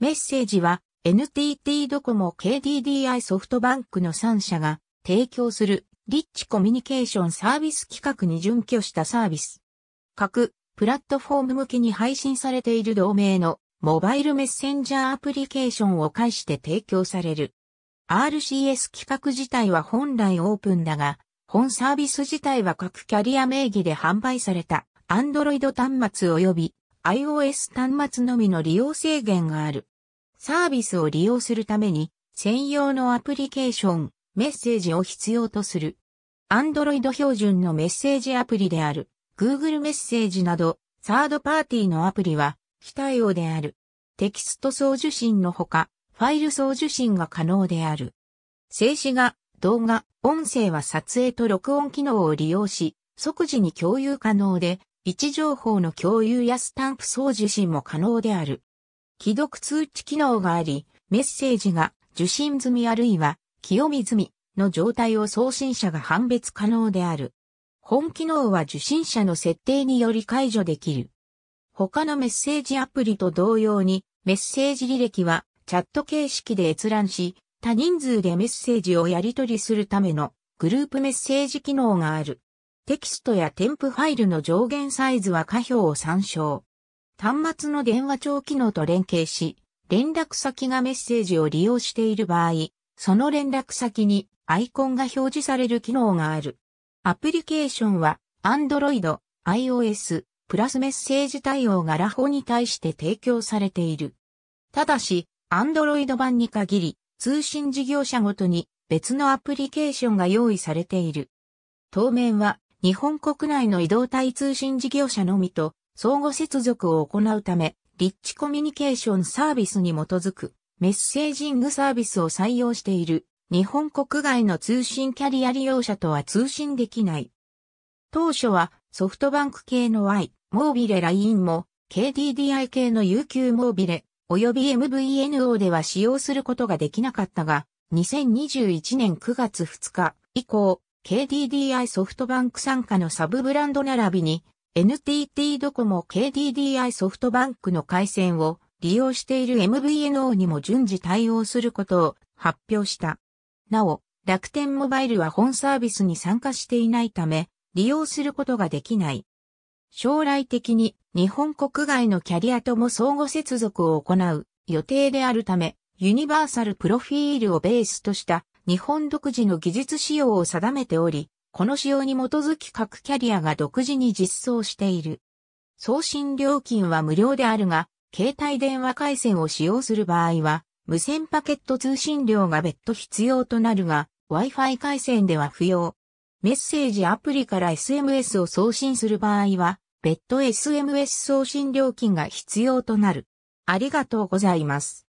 メッセージは NTT ドコモ KDDI ソフトバンクの3社が提供するリッチコミュニケーションサービス企画に準拠したサービス。各プラットフォーム向けに配信されている同名のモバイルメッセンジャーアプリケーションを介して提供される。RCS 企画自体は本来オープンだが、本サービス自体は各キャリア名義で販売された Android 端末及び iOS 端末のみの利用制限がある。サービスを利用するために専用のアプリケーション、メッセージを必要とする。Android 標準のメッセージアプリである Google メッセージなどサードパーティーのアプリは非対応である。テキスト送受信のほか、ファイル送受信が可能である。静止画、動画、音声は撮影と録音機能を利用し、即時に共有可能で、位置情報の共有やスタンプ送受信も可能である。既読通知機能があり、メッセージが受信済みあるいは清水済みの状態を送信者が判別可能である。本機能は受信者の設定により解除できる。他のメッセージアプリと同様にメッセージ履歴はチャット形式で閲覧し、他人数でメッセージをやり取りするためのグループメッセージ機能がある。テキストや添付ファイルの上限サイズは下表を参照。端末の電話帳機能と連携し、連絡先がメッセージを利用している場合、その連絡先にアイコンが表示される機能がある。アプリケーションは Android、iOS、プラスメッセージ対応がラホに対して提供されている。ただし、Android 版に限り、通信事業者ごとに別のアプリケーションが用意されている。当面は日本国内の移動体通信事業者のみと相互接続を行うため、リッチコミュニケーションサービスに基づくメッセージングサービスを採用している日本国外の通信キャリア利用者とは通信できない。当初はソフトバンク系の Y、モービレ LINE も KDDI 系の UQ モービレ及び MVNO では使用することができなかったが、2021年9月2日以降、KDDI ソフトバンク参加のサブブランド並びに NTT ドコモ KDDI ソフトバンクの回線を利用している MVNO にも順次対応することを発表した。なお、楽天モバイルは本サービスに参加していないため、利用することができない。将来的に日本国外のキャリアとも相互接続を行う予定であるため、ユニバーサルプロフィールをベースとした日本独自の技術仕様を定めており、この仕様に基づき各キャリアが独自に実装している。送信料金は無料であるが、携帯電話回線を使用する場合は、無線パケット通信料が別途必要となるが、Wi-Fi 回線では不要。メッセージアプリから SMS を送信する場合は、別途 SMS 送信料金が必要となる。ありがとうございます。